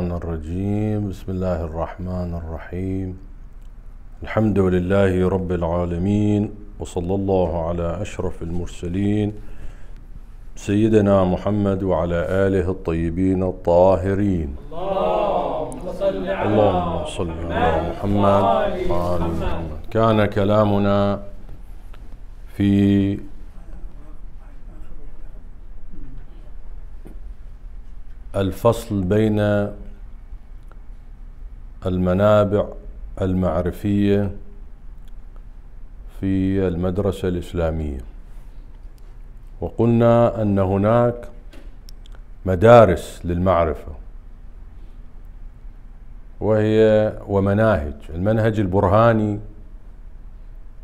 الرحمن الرجيم بسم الله الرحمن الرحيم الحمد لله رب العالمين وصلى الله على أشرف المرسلين سيدنا محمد وعلى آله الطيبين الطاهرين اللهم صل على اللهم صل على محمد وعلى محمد كان كلامنا في الفصل بين المنابع المعرفية في المدرسة الإسلامية وقلنا أن هناك مدارس للمعرفة وهي ومناهج المنهج البرهاني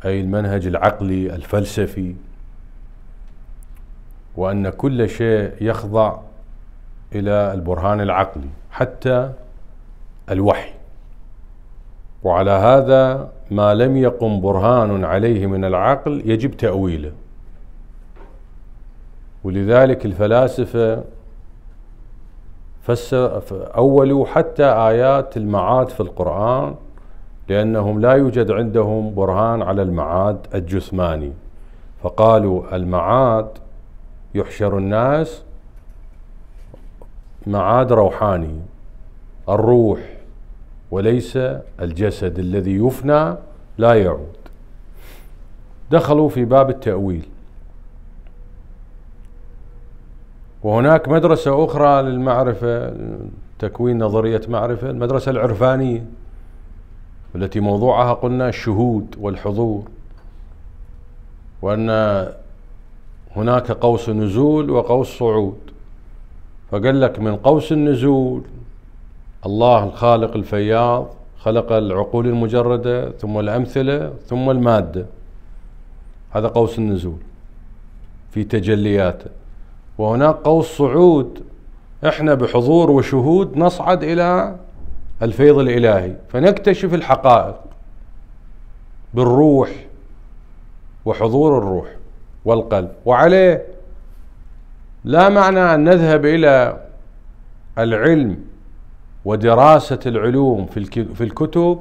أي المنهج العقلي الفلسفي وأن كل شيء يخضع إلى البرهان العقلي حتى الوحي وعلى هذا ما لم يقم برهان عليه من العقل يجب تأويله ولذلك الفلاسفة أولوا حتى آيات المعاد في القرآن لأنهم لا يوجد عندهم برهان على المعاد الجثماني فقالوا المعاد يحشر الناس معاد روحاني الروح وليس الجسد الذي يفنى لا يعود دخلوا في باب التأويل وهناك مدرسة أخرى للمعرفة تكوين نظرية معرفة المدرسة العرفانية التي موضوعها قلنا الشهود والحضور وأن هناك قوس نزول وقوس صعود فقال لك من قوس النزول الله الخالق الفياض خلق العقول المجردة ثم الأمثلة ثم المادة هذا قوس النزول في تجلياته وهناك قوس صعود احنا بحضور وشهود نصعد إلى الفيض الإلهي فنكتشف الحقائق بالروح وحضور الروح والقلب وعليه لا معنى أن نذهب إلى العلم ودراسة العلوم في الكتب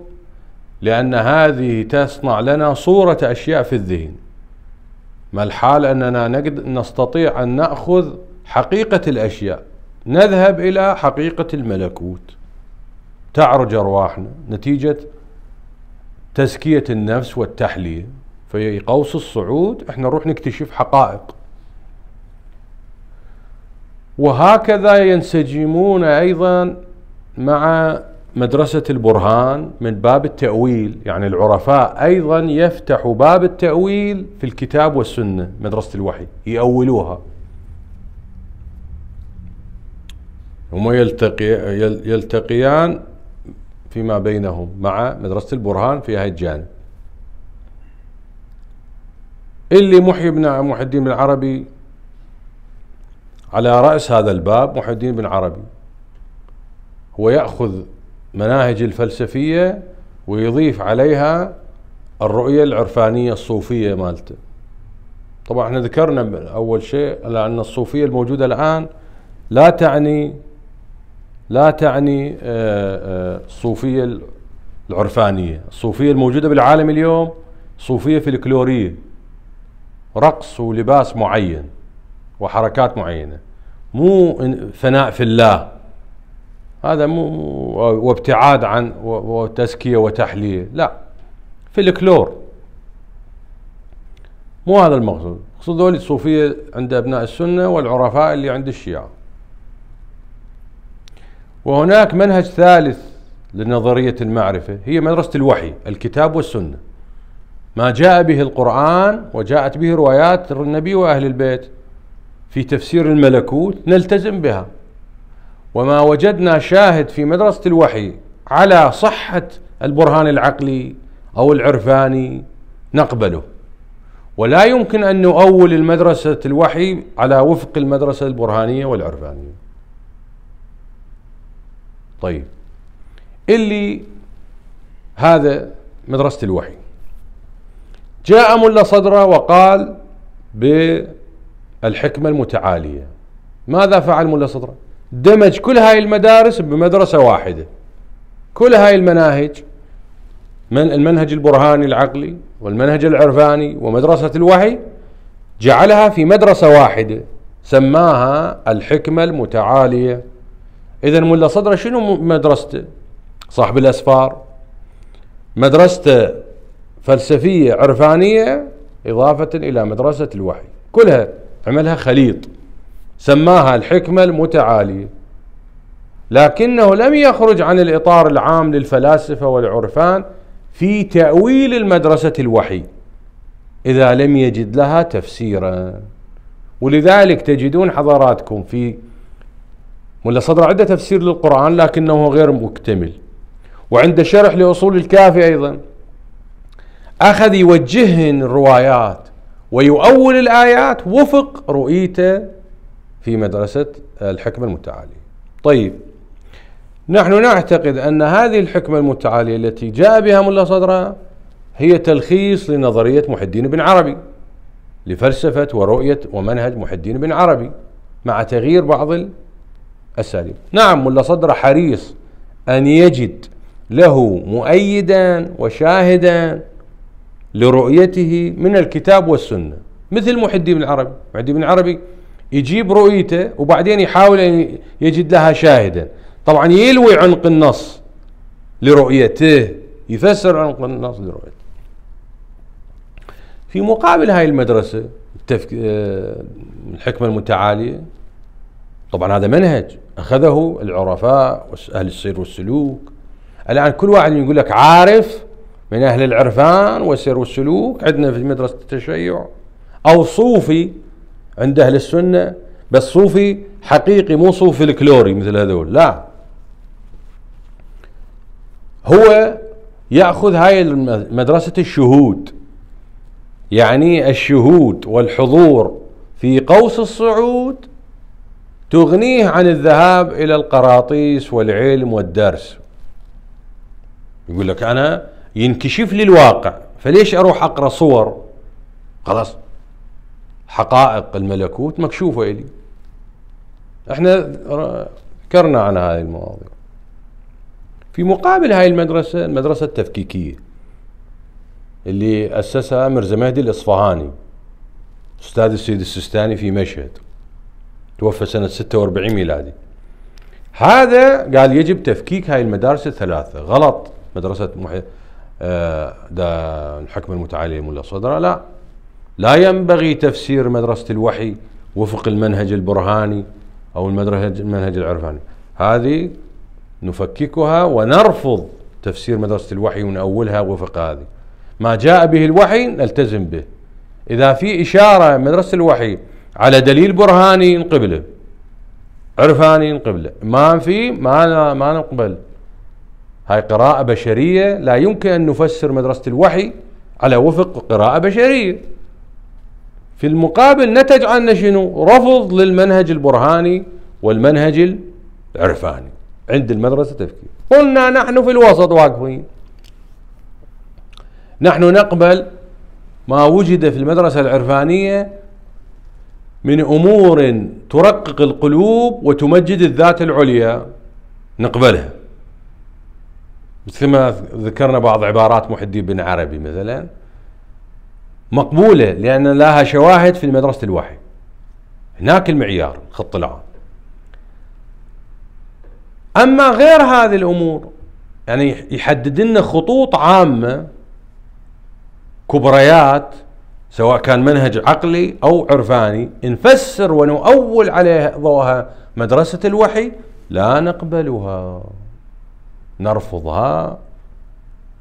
لأن هذه تصنع لنا صورة أشياء في الذهن ما الحال أننا نقد نستطيع أن نأخذ حقيقة الأشياء نذهب إلى حقيقة الملكوت تعرج أرواحنا نتيجة تزكية النفس والتحلية في قوس الصعود احنا نروح نكتشف حقائق وهكذا ينسجمون أيضا مع مدرسة البرهان من باب التأويل يعني العرفاء أيضا يفتحوا باب التأويل في الكتاب والسنة مدرسة الوحي يأولوها هما يلتقي يلتقيان فيما بينهم مع مدرسة البرهان في هذا الجانب اللي محي بن محي الدين بن عربي على رأس هذا الباب محي الدين بن عربي ويأخذ مناهج الفلسفية ويضيف عليها الرؤية العرفانية الصوفية مالته طبعا احنا ذكرنا أول شيء لأن الصوفية الموجودة الآن لا تعني لا تعني آه، آه، الصوفية العرفانية الصوفية الموجودة بالعالم اليوم صوفية فلكلورية رقص ولباس معين وحركات معينة مو فناء في الله هذا مو وابتعاد عن وتزكيه وتحليه لا في الكلور مو هذا المقصود المقصود ذولي الصوفيه عند ابناء السنه والعرفاء اللي عند الشيعه وهناك منهج ثالث لنظريه المعرفه هي مدرسه الوحي الكتاب والسنه ما جاء به القران وجاءت به روايات النبي واهل البيت في تفسير الملكوت نلتزم بها وما وجدنا شاهد في مدرسة الوحي على صحة البرهان العقلي أو العرفاني نقبله ولا يمكن أن نؤول المدرسة الوحي على وفق المدرسة البرهانية والعرفانية طيب اللي هذا مدرسة الوحي جاء ملا صدرة وقال بالحكمة المتعالية ماذا فعل ملا صدره دمج كل هاي المدارس بمدرسة واحدة كل هاي المناهج من المنهج البرهاني العقلي والمنهج العرفاني ومدرسة الوحي جعلها في مدرسة واحدة سماها الحكمة المتعالية إذا ملا صدره شنو مدرسته صاحب الأسفار مدرسته فلسفية عرفانية إضافة إلى مدرسة الوحي كلها عملها خليط سماها الحكمة المتعالية لكنه لم يخرج عن الإطار العام للفلاسفة والعرفان في تأويل المدرسة الوحي إذا لم يجد لها تفسيرا ولذلك تجدون حضراتكم في ولا صدر عنده تفسير للقرآن لكنه غير مكتمل وعنده شرح لأصول الكافي أيضا أخذ يوجهن الروايات ويؤول الآيات وفق رؤيته في مدرسة الحكمة المتعالية طيب نحن نعتقد أن هذه الحكمة المتعالية التي جاء بها ملا صدرها هي تلخيص لنظرية محي الدين بن عربي لفلسفة ورؤية ومنهج محي الدين بن عربي مع تغيير بعض الأساليب نعم ملا صدر حريص أن يجد له مؤيدا وشاهدا لرؤيته من الكتاب والسنة مثل محي الدين بن عربي محي الدين بن عربي يجيب رؤيته وبعدين يحاول أن يجد لها شاهدا طبعا يلوي عنق النص لرؤيته يفسر عنق النص لرؤيته في مقابل هاي المدرسة التفك... آه، الحكمة المتعالية طبعا هذا منهج أخذه العرفاء أهل السير والسلوك الآن كل واحد يقول لك عارف من أهل العرفان والسير والسلوك عندنا في مدرسة التشيع أو صوفي عند أهل السنة بس صوفي حقيقي مو صوفي الكلوري مثل هذول لا هو يأخذ هاي مدرسة الشهود يعني الشهود والحضور في قوس الصعود تغنيه عن الذهاب إلى القراطيس والعلم والدرس يقول لك أنا ينكشف لي الواقع فليش أروح أقرأ صور خلاص حقائق الملكوت مكشوفة إلي احنا ذكرنا عن هذه المواضيع في مقابل هذه المدرسة المدرسة التفكيكية اللي أسسها مرزا مهدي الإصفهاني أستاذ السيد السستاني في مشهد توفى سنة 46 ميلادي هذا قال يجب تفكيك هاي المدارس الثلاثة غلط مدرسة محي... آه دا الحكم المتعالي ملا صدرة لا لا ينبغي تفسير مدرسة الوحي وفق المنهج البرهاني أو المنهج المنهج العرفاني هذه نفككها ونرفض تفسير مدرسة الوحي ونأولها وفق هذه ما جاء به الوحي نلتزم به إذا في إشارة مدرسة الوحي على دليل برهاني نقبله عرفاني نقبله ما في ما ما نقبل هاي قراءة بشرية لا يمكن أن نفسر مدرسة الوحي على وفق قراءة بشرية في المقابل نتج عنا شنو رفض للمنهج البرهاني والمنهج العرفاني عند المدرسة تفكير قلنا نحن في الوسط واقفين نحن نقبل ما وجد في المدرسة العرفانية من أمور ترقق القلوب وتمجد الذات العليا نقبلها مثل ما ذكرنا بعض عبارات محي الدين بن عربي مثلا مقبولة لأن لها شواهد في مدرسة الوحي هناك المعيار الخط العام أما غير هذه الأمور يعني يحدد لنا خطوط عامة كبريات سواء كان منهج عقلي أو عرفاني نفسر ونؤول عليه ضوها مدرسة الوحي لا نقبلها نرفضها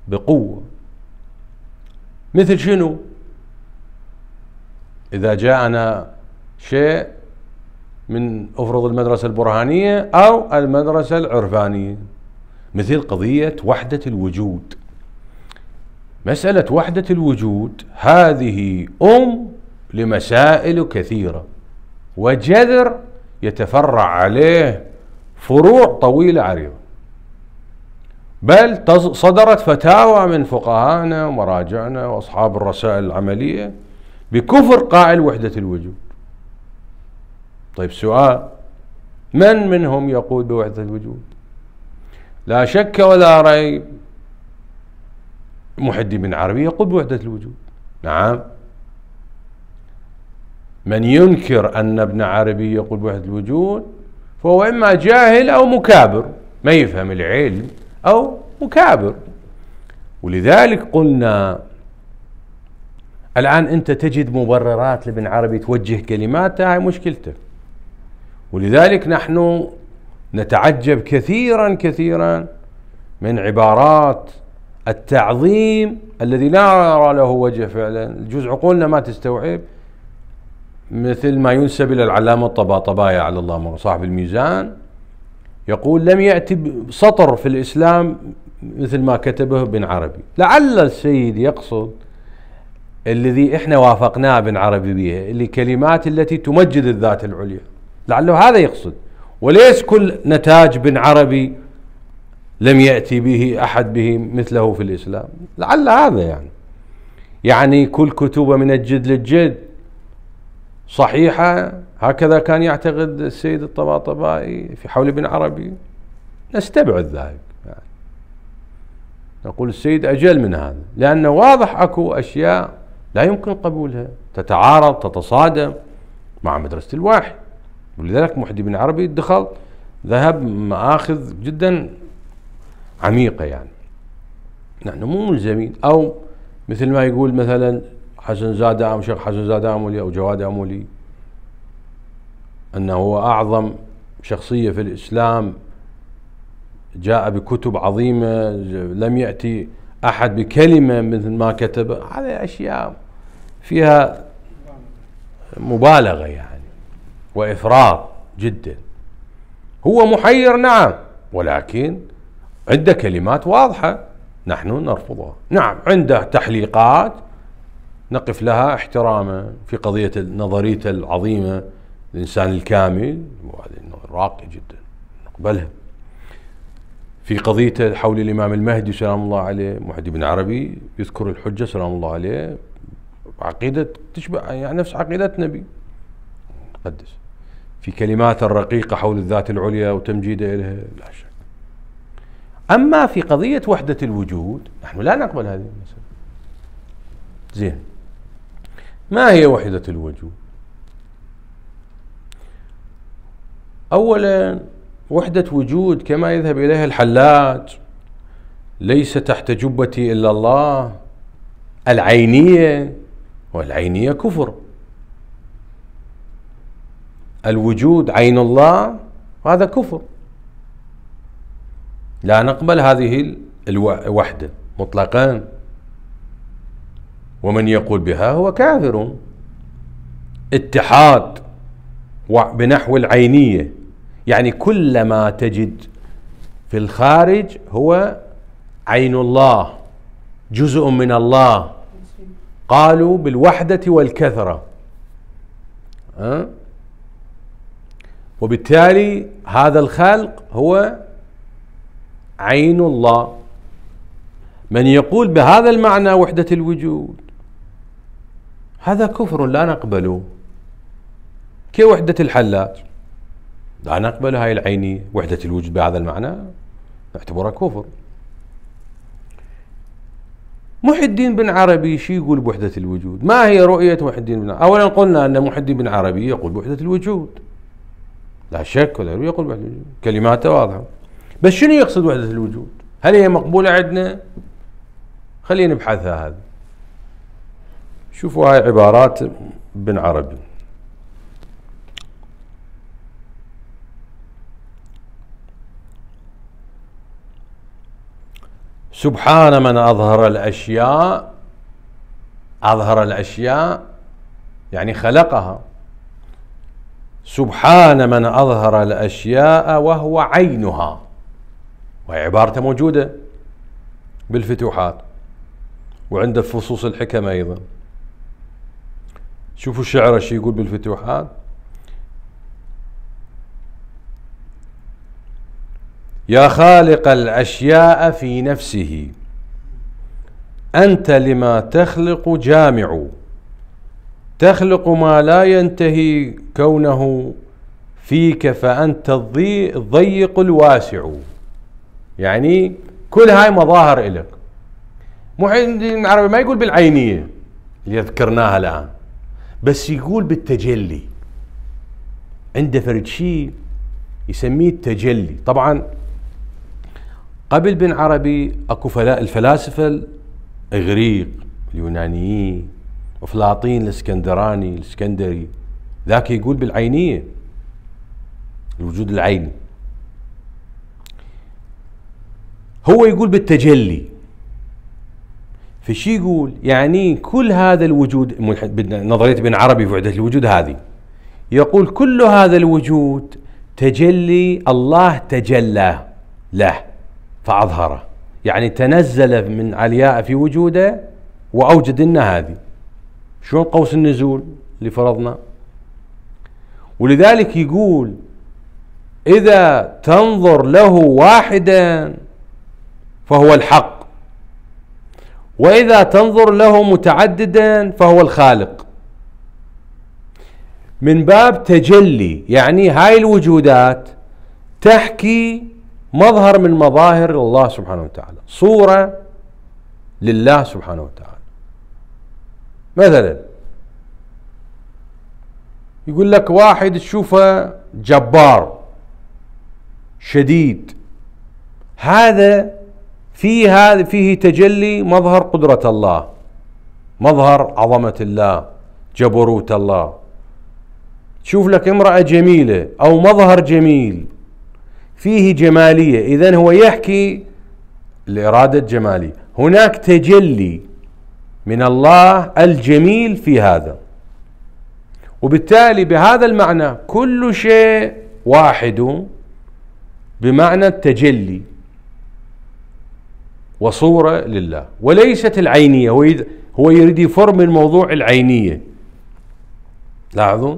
بقوة مثل شنو إذا جاءنا شيء من أفرض المدرسة البرهانية أو المدرسة العرفانية مثل قضية وحدة الوجود مسألة وحدة الوجود هذه أم لمسائل كثيرة وجذر يتفرع عليه فروع طويلة عريضة بل صدرت فتاوى من فقهائنا ومراجعنا وأصحاب الرسائل العملية بكفر قائل وحدة الوجود طيب سؤال من منهم يقول بوحدة الوجود لا شك ولا ريب محي الدين بن عربي يقول بوحدة الوجود نعم من ينكر أن ابن عربي يقول بوحدة الوجود فهو إما جاهل أو مكابر ما يفهم العلم أو مكابر ولذلك قلنا الآن أنت تجد مبررات لابن عربي توجه كلماته هاي مشكلته ولذلك نحن نتعجب كثيرا كثيرا من عبارات التعظيم الذي لا نرى له وجه فعلا الجزء عقولنا ما تستوعب مثل ما ينسب إلى العلامة الطباطباية على الله صاحب الميزان يقول لم يأتي سطر في الإسلام مثل ما كتبه ابن عربي لعل السيد يقصد الذي احنا وافقناه عربي بها اللي كلمات التي تمجد الذات العليا لعله هذا يقصد وليس كل نتاج بن عربي لم يأتي به أحد به مثله في الإسلام لعل هذا يعني يعني كل كتبه من الجد للجد صحيحة هكذا كان يعتقد السيد الطباطبائي في حول ابن عربي نستبعد ذلك يعني نقول السيد أجل من هذا لأنه واضح أكو أشياء لا يمكن قبولها تتعارض تتصادم مع مدرسة الواحد ولذلك محدي بن عربي دخل ذهب مآخذ جدا عميقة يعني نحن مو ملزمين أو مثل ما يقول مثلا حسن زادة أم شيخ حسن زادة أمولي أو جواد أمولي أنه هو أعظم شخصية في الإسلام جاء بكتب عظيمة لم يأتي أحد بكلمة مثل ما كتب هذه أشياء فيها مبالغة يعني وإفراط جدا هو محير نعم ولكن عنده كلمات واضحة نحن نرفضها نعم عنده تحليقات نقف لها احتراما في قضية نظريته العظيمة الإنسان الكامل وهذه راقية جدا نقبلها في قضيته حول الإمام المهدي سلام الله عليه محدي بن عربي يذكر الحجة سلام الله عليه عقيدة تشبه يعني نفس عقيدة نبي قدس في كلمات الرقيقة حول الذات العليا وتمجيده لها لا شك أما في قضية وحدة الوجود نحن لا نقبل هذه المسألة زين ما هي وحدة الوجود أولا وحدة وجود كما يذهب إليها الحلاج ليس تحت جبتي إلا الله العينية والعينية كفر الوجود عين الله هذا كفر لا نقبل هذه الوحدة مطلقا ومن يقول بها هو كافر اتحاد بنحو العينيه يعني كل ما تجد في الخارج هو عين الله جزء من الله قالوا بالوحدة والكثرة أه؟ وبالتالي هذا الخلق هو عين الله من يقول بهذا المعنى وحدة الوجود هذا كفر لا نقبله كوحدة الحلاج لا نقبل هاي العينية وحدة الوجود بهذا المعنى نعتبرها كفر محي الدين بن عربي شي يقول بوحدة الوجود ما هي رؤية محي الدين بن عربي أولا قلنا أن محي الدين بن عربي يقول بوحدة الوجود لا شك ولا يقول بوحدة الوجود كلماته واضحة بس شنو يقصد وحدة الوجود هل هي مقبولة عندنا خلينا نبحثها هذا شوفوا هاي عبارات بن عربي سبحان من أظهر الأشياء أظهر الأشياء يعني خلقها سبحان من أظهر الأشياء وهو عينها وهي عبارته موجودة بالفتوحات وعنده فصوص الحكم أيضا شوفوا الشعر ايش يقول بالفتوحات يا خالق الاشياء في نفسه انت لما تخلق جامع تخلق ما لا ينتهي كونه فيك فانت الضيق الواسع يعني كل هاي مظاهر إلك مو العربي ما يقول بالعينية اللي ذكرناها الآن بس يقول بالتجلي عنده فرد شيء يسميه التجلي طبعا قبل بن عربي اكو فلا الفلاسفه الاغريق اليونانيين افلاطين الاسكندراني الاسكندري ذاك يقول بالعينيه الوجود العيني هو يقول بالتجلي فشي يقول يعني كل هذا الوجود نظريه ابن عربي في وحده الوجود هذه يقول كل هذا الوجود تجلي الله تجلى له فأظهره يعني تنزل من علياء في وجوده وأوجد لنا هذه شلون قوس النزول اللي فرضنا ولذلك يقول إذا تنظر له واحدا فهو الحق وإذا تنظر له متعددا فهو الخالق من باب تجلي يعني هاي الوجودات تحكي مظهر من مظاهر الله سبحانه وتعالى صورة لله سبحانه وتعالى مثلا يقول لك واحد تشوفه جبار شديد هذا في هذا فيه تجلي مظهر قدرة الله مظهر عظمة الله جبروت الله تشوف لك امرأة جميلة أو مظهر جميل فيه جمالية إذا هو يحكي الإرادة الجمالية هناك تجلي من الله الجميل في هذا وبالتالي بهذا المعنى كل شيء واحد بمعنى التجلي وصورة لله وليست العينية هو يريد يفر من موضوع العينية لاحظوا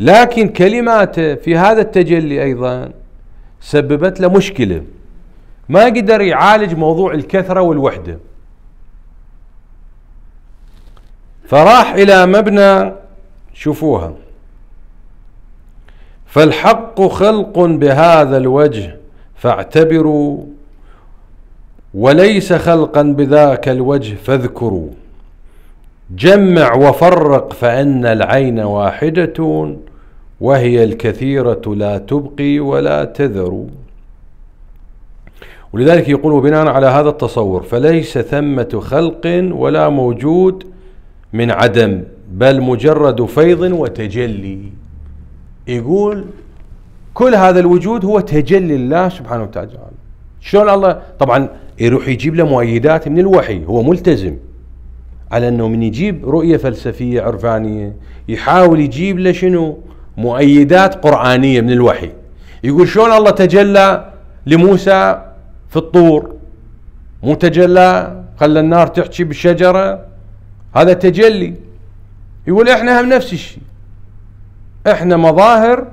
لكن كلماته في هذا التجلي أيضا سببت له مشكلة ما قدر يعالج موضوع الكثرة والوحدة فراح إلى مبنى شوفوها فالحق خلق بهذا الوجه فاعتبروا وليس خلقا بذاك الوجه فاذكروا جمع وفرق فان العين واحده وهي الكثيرة لا تبقي ولا تذر ولذلك يقول بناء على هذا التصور فليس ثمة خلق ولا موجود من عدم بل مجرد فيض وتجلي يقول كل هذا الوجود هو تجلي الله سبحانه وتعالى شلون الله طبعا يروح يجيب له مؤيدات من الوحي هو ملتزم على انه من يجيب رؤيه فلسفيه عرفانيه يحاول يجيب له شنو مؤيدات قرآنية من الوحي يقول شلون الله تجلى لموسى في الطور مو تجلى خلى النار تحكي بالشجرة هذا تجلي يقول احنا هم نفس الشيء احنا مظاهر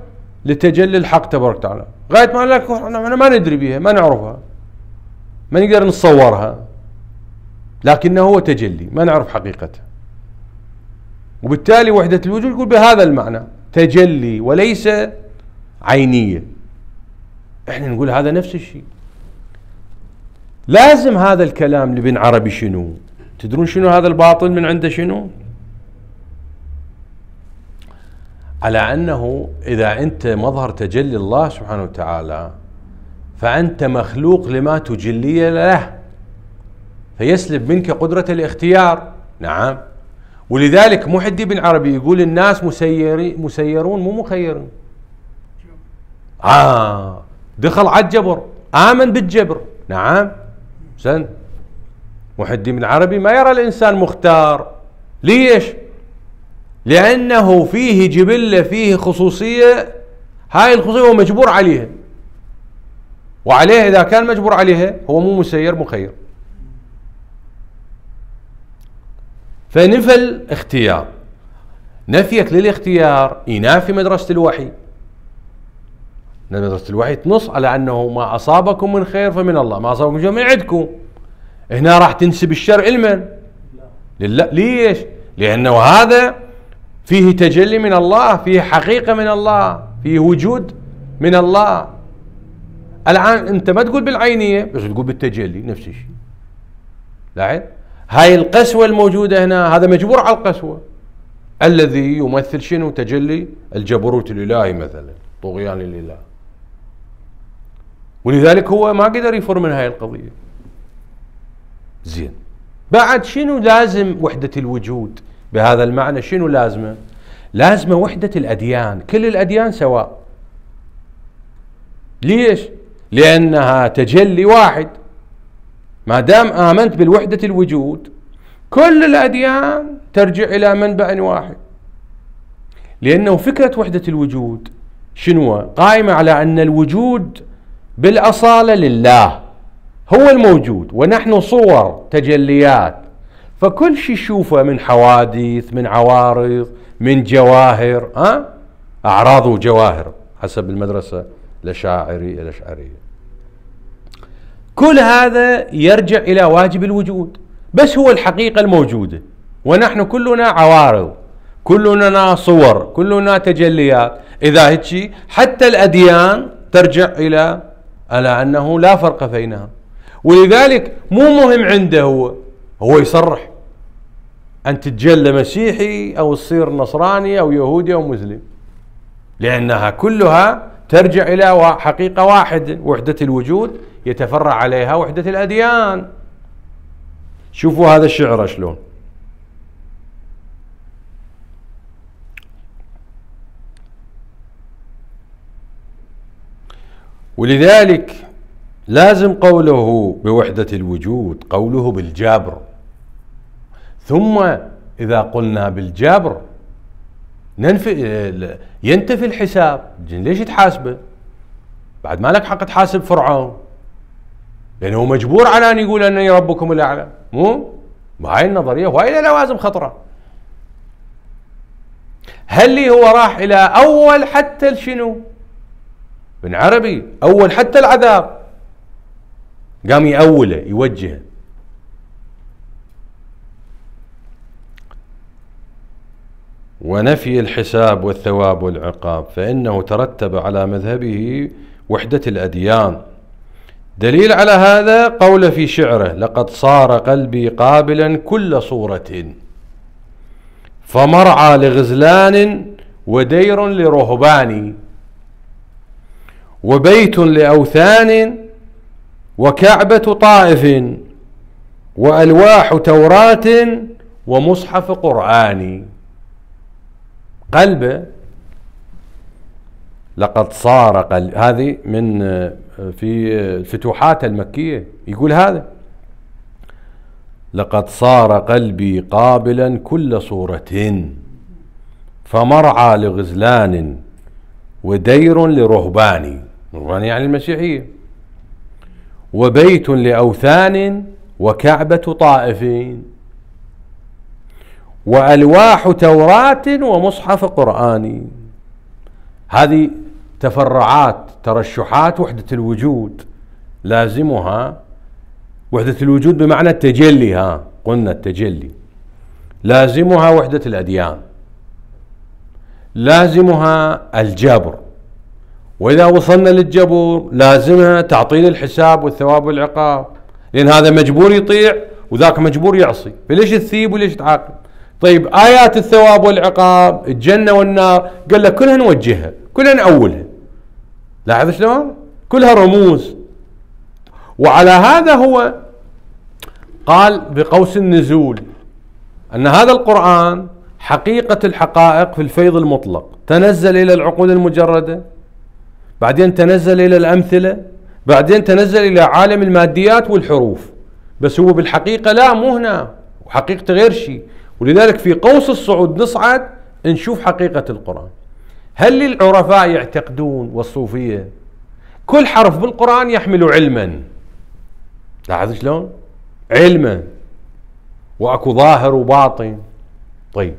لتجلي الحق تبارك وتعالى غاية ما لك احنا ما ندري بها ما نعرفها ما نقدر نتصورها لكنه هو تجلي ما نعرف حقيقته وبالتالي وحدة الوجود يقول بهذا المعنى تجلي وليس عينية احنا نقول هذا نفس الشيء لازم هذا الكلام لابن عربي شنو تدرون شنو هذا الباطل من عنده شنو على أنه إذا أنت مظهر تجلي الله سبحانه وتعالى فأنت مخلوق لما تجلي له فيسلب منك قدرة الاختيار نعم ولذلك محي الدين بن عربي يقول الناس مسيري مسيرون مو مخيرون آه دخل على الجبر آمن بالجبر نعم زين محي الدين بن عربي ما يرى الإنسان مختار ليش لأنه فيه جبلة فيه خصوصية هاي الخصوصية هو مجبور عليها وعليه إذا كان مجبور عليها هو مو مسير مخير فنفى الاختيار نفيك للاختيار ينافي مدرسة الوحي مدرسة الوحي تنص على أنه ما أصابكم من خير فمن الله ما أصابكم من شر من عندكم هنا راح تنسب الشر لمن لله ليش لأنه هذا فيه تجلي من الله فيه حقيقة من الله فيه وجود من الله الآن أنت ما تقول بالعينية بس تقول بالتجلي نفس الشيء لاحظ هاي القسوة الموجودة هنا هذا مجبور على القسوة الذي يمثل شنو تجلي الجبروت الإلهي مثلا طغيان الإله ولذلك هو ما قدر يفر من هاي القضية زين بعد شنو لازم وحدة الوجود بهذا المعنى شنو لازمه لازمة وحدة الأديان كل الأديان سواء ليش لأنها تجلي واحد ما دام آمنت بالوحدة الوجود كل الأديان ترجع إلى منبع واحد لأنه فكرة وحدة الوجود شنو قائمة على أن الوجود بالأصالة لله هو الموجود ونحن صور تجليات فكل شيء شوفه من حوادث من عوارض من جواهر ها أعراض وجواهر حسب المدرسة الأشاعرية الأشعرية كل هذا يرجع الى واجب الوجود بس هو الحقيقه الموجوده ونحن كلنا عوارض كلنا صور كلنا تجليات اذا هيك حتى الاديان ترجع الى على انه لا فرق بينها ولذلك مو مهم عنده هو هو يصرح ان تتجلى مسيحي او تصير نصراني او يهودي او مسلم لانها كلها ترجع الى حقيقه واحده وحده الوجود يتفرع عليها وحدة الأديان شوفوا هذا الشعر شلون ولذلك لازم قوله بوحدة الوجود قوله بالجبر ثم إذا قلنا بالجبر ننفي ينتفي الحساب ليش تحاسبه بعد ما لك حق تحاسب فرعون لأنه هو مجبور على أن يقول أنني ربكم الأعلى مو؟ هاي النظرية وهاي لوازم خطرة هل هو راح إلى أول حتى شنو؟ بن عربي أول حتى العذاب قام يأوله يوجهه ونفي الحساب والثواب والعقاب فإنه ترتب على مذهبه وحدة الأديان دليل على هذا قول في شعره لقد صار قلبي قابلا كل صورة فمرعى لغزلان ودير لرهبان وبيت لأوثان وكعبة طائف وألواح توراة ومصحف قرآن قلبه لقد صار قلب هذه من في الفتوحات المكية يقول هذا لقد صار قلبي قابلا كل صورة فمرعى لغزلان ودير لرهبان رهبان يعني المسيحية وبيت لأوثان وكعبة طائفين وألواح توراة ومصحف قرآني هذه تفرعات ترشحات وحدة الوجود لازمها وحدة الوجود بمعنى التجلي ها قلنا التجلي لازمها وحدة الأديان لازمها الجبر وإذا وصلنا للجبر لازمها تعطيل الحساب والثواب والعقاب لأن هذا مجبور يطيع وذاك مجبور يعصي فليش تثيب وليش تعاقب طيب آيات الثواب والعقاب الجنة والنار قال لك كلها نوجهها كلها نأولها لاحظ شلون؟ كلها رموز وعلى هذا هو قال بقوس النزول أن هذا القرآن حقيقة الحقائق في الفيض المطلق تنزل إلى العقول المجردة بعدين تنزل إلى الأمثلة بعدين تنزل إلى عالم الماديات والحروف بس هو بالحقيقة لا مو هنا وحقيقة غير شيء ولذلك في قوس الصعود نصعد نشوف حقيقة القرآن هل العرفاء يعتقدون والصوفية كل حرف بالقرآن يحمل علما لاحظ شلون علما واكو ظاهر وباطن طيب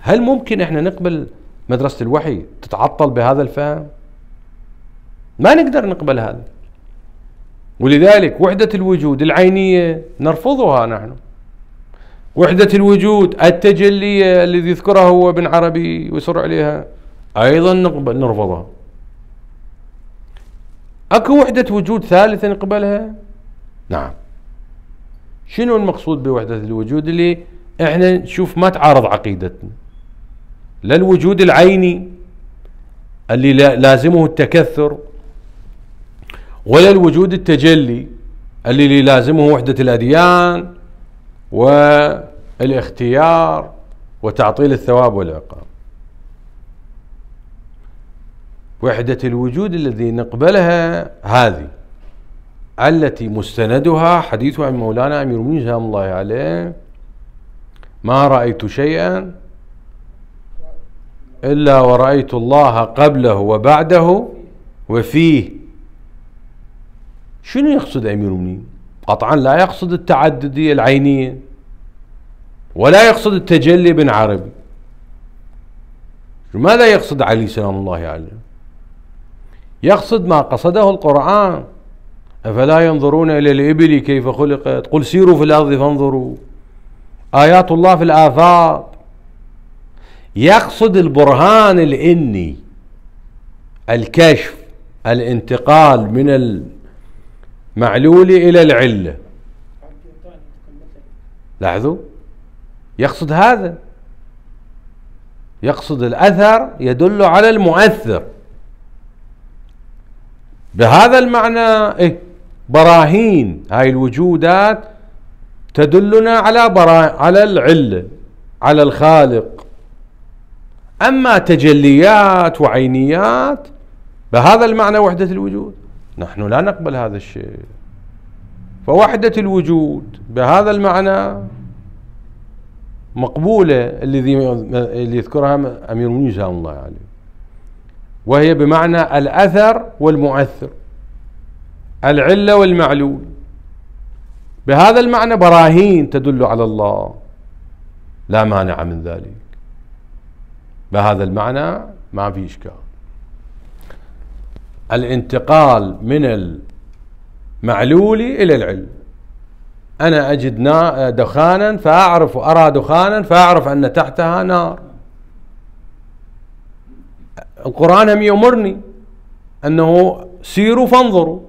هل ممكن احنا نقبل مدرسة الوحي تتعطل بهذا الفهم ما نقدر نقبل هذا ولذلك وحدة الوجود العينية نرفضها نحن وحدة الوجود التجلية الذي يذكرها هو ابن عربي ويصر عليها أيضا نرفضها أكو وحدة وجود ثالثة نقبلها نعم شنو المقصود بوحدة الوجود اللي احنا نشوف ما تعارض عقيدتنا لا الوجود العيني اللي لازمه التكثر ولا الوجود التجلي اللي لازمه وحدة الأديان والاختيار وتعطيل الثواب والعقاب وحدة الوجود الذي نقبلها هذه التي مستندها حديث عن مولانا أمير المؤمنين سلام الله عليه ما رأيت شيئا إلا ورأيت الله قبله وبعده وفيه شنو يقصد أمير المؤمنين قطعا لا يقصد التعددية العينية ولا يقصد التجلي بن عربي ماذا يقصد علي سلام الله عليه يقصد ما قصده القرآن أفلا ينظرون إلى الإبل كيف خلقت قل سيروا في الأرض فانظروا آيات الله في الآفاق يقصد البرهان الإني الكشف الانتقال من المعلول إلى العلة لاحظوا يقصد هذا يقصد الأثر يدل على المؤثر بهذا المعنى إيه؟ براهين هاي الوجودات تدلنا على برا على العلة على الخالق أما تجليات وعينيات بهذا المعنى وحدة الوجود نحن لا نقبل هذا الشيء فوحدة الوجود بهذا المعنى مقبولة الذي اللي يذكرها أمير المؤمنين الله عليه وهي بمعنى الأثر والمؤثر العلة والمعلول بهذا المعنى براهين تدل على الله لا مانع من ذلك بهذا المعنى ما في إشكال الانتقال من المعلول إلى العلم أنا أجد دخانا فأعرف ارى دخانا فأعرف أن تحتها نار القرآن هم يمرني أنه سيروا فانظروا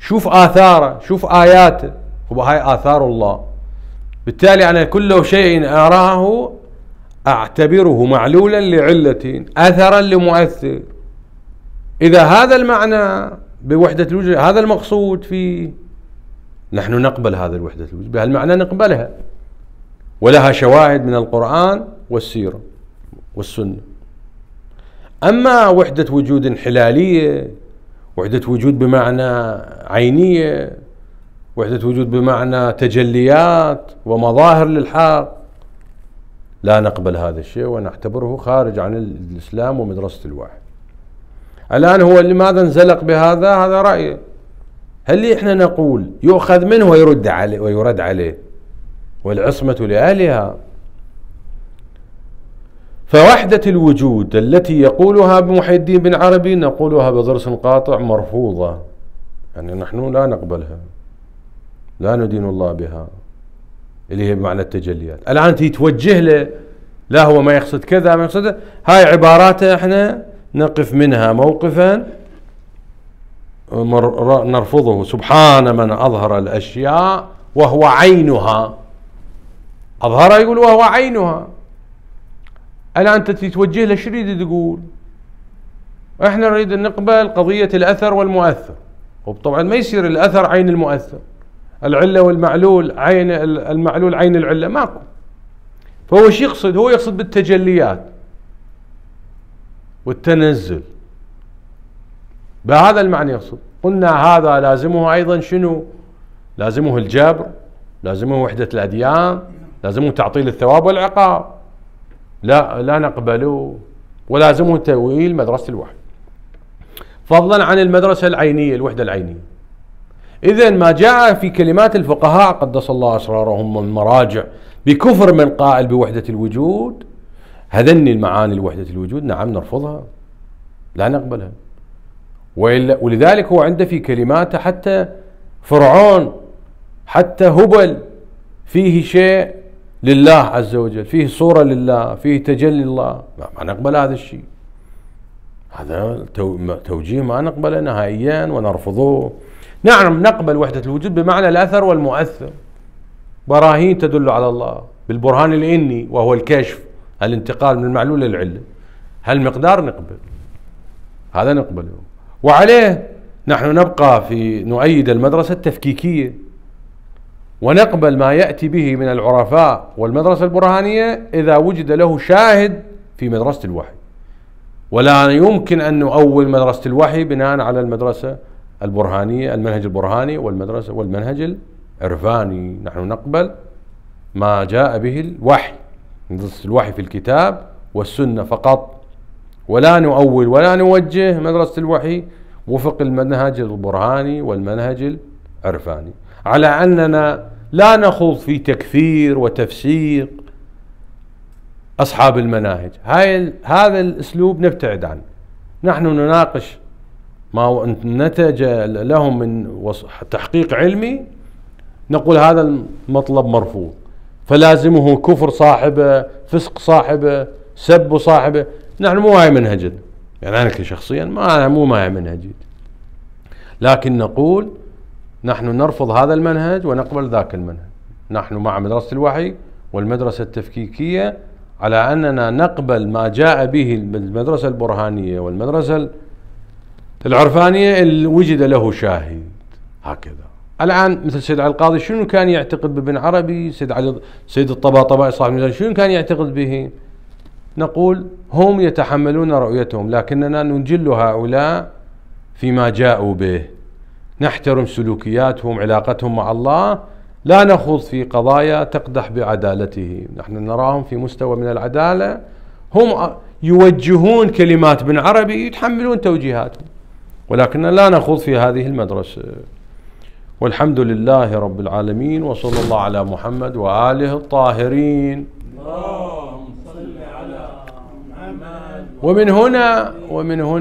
شوف آثاره شوف آياته وهاي آثار الله بالتالي أنا كل شيء أراه أعتبره معلولا لعلة أثرا لمؤثر إذا هذا المعنى بوحدة الوجود هذا المقصود فيه نحن نقبل هذا الوحدة الوجود بهالمعنى نقبلها ولها شواهد من القرآن والسيرة والسنة أما وحدة وجود انحلالية وحدة وجود بمعنى عينية وحدة وجود بمعنى تجليات ومظاهر للحق لا نقبل هذا الشيء ونعتبره خارج عن الإسلام ومدرسة الواحد الآن هو لماذا انزلق بهذا هذا رأيه هل إحنا نقول يؤخذ منه ويرد عليه ويرد عليه والعصمة لأهلها فوحدة الوجود التي يقولها بمحي الدين بن عربي نقولها بضرس قاطع مرفوضة يعني نحن لا نقبلها لا ندين الله بها اللي هي بمعنى التجليات الآن تتوجه له لا هو ما يقصد كذا ما يقصد هاي عباراته احنا نقف منها موقفا نرفضه سبحان من أظهر الأشياء وهو عينها أظهر يقول وهو عينها الان انت تتوجه له شو تقول؟ احنا نريد ان نقبل قضيه الاثر والمؤثر وطبعا ما يصير الاثر عين المؤثر العله والمعلول عين المعلول عين العله ماكو فهو شو يقصد؟ هو يقصد بالتجليات والتنزل بهذا المعنى يقصد قلنا هذا لازمه ايضا شنو؟ لازمه الجبر لازمه وحده الاديان لازمه تعطيل الثواب والعقاب لا لا نقبله ولازمه تأويل مدرسة الوحي فضلا عن المدرسة العينية الوحدة العينية إذا ما جاء في كلمات الفقهاء قدس الله أسرارهم مراجع بكفر من قائل بوحدة الوجود هذني المعاني لوحدة الوجود نعم نرفضها لا نقبلها وإلا ولذلك هو عنده في كلماته حتى فرعون حتى هبل فيه شيء لله عز وجل فيه صورة لله فيه تجلي الله ما نقبل هذا الشيء هذا توجيه ما نقبله نهائيا ونرفضه نعم نقبل وحدة الوجود بمعنى الأثر والمؤثر براهين تدل على الله بالبرهان الإني وهو الكشف الانتقال من المعلول للعلة هالمقدار نقبل هذا نقبله وعليه نحن نبقى في نؤيد المدرسة التفكيكية ونقبل ما يأتي به من العرفاء والمدرسة البرهانية إذا وجد له شاهد في مدرسة الوحي ولا يمكن أن نؤول مدرسة الوحي بناء على المدرسة البرهانية المنهج البرهاني والمدرسة والمنهج العرفاني نحن نقبل ما جاء به الوحي مدرسة الوحي في الكتاب والسنة فقط ولا نؤول ولا نوجه مدرسة الوحي وفق المنهج البرهاني والمنهج العرفاني على اننا لا نخوض في تكفير وتفسيق اصحاب المناهج، هاي هذا الاسلوب نبتعد عنه. نحن نناقش ما نتج لهم من تحقيق علمي نقول هذا المطلب مرفوض فلازمه كفر صاحبه فسق صاحبه سب صاحبه نحن مو هاي منهجنا يعني انا كشخصيا ما انا مو معي منهجي لكن نقول نحن نرفض هذا المنهج ونقبل ذاك المنهج نحن مع مدرسة الوحي والمدرسة التفكيكية على أننا نقبل ما جاء به المدرسة البرهانية والمدرسة العرفانية اللي وجد له شاهد هكذا الآن مثل سيد علي القاضي شنو كان يعتقد بابن عربي سيد علي سيد الطباطبائي صاحب شنو كان يعتقد به نقول هم يتحملون رؤيتهم لكننا نجل هؤلاء فيما جاءوا به نحترم سلوكياتهم علاقتهم مع الله لا نخوض في قضايا تقدح بعدالته نحن نراهم في مستوى من العدالة هم يوجهون كلمات من عربي يتحملون توجيهاتهم ولكننا لا نخوض في هذه المدرسة والحمد لله رب العالمين وصلى الله على محمد وآله الطاهرين اللهم صل على محمد ومن هنا ومن هنا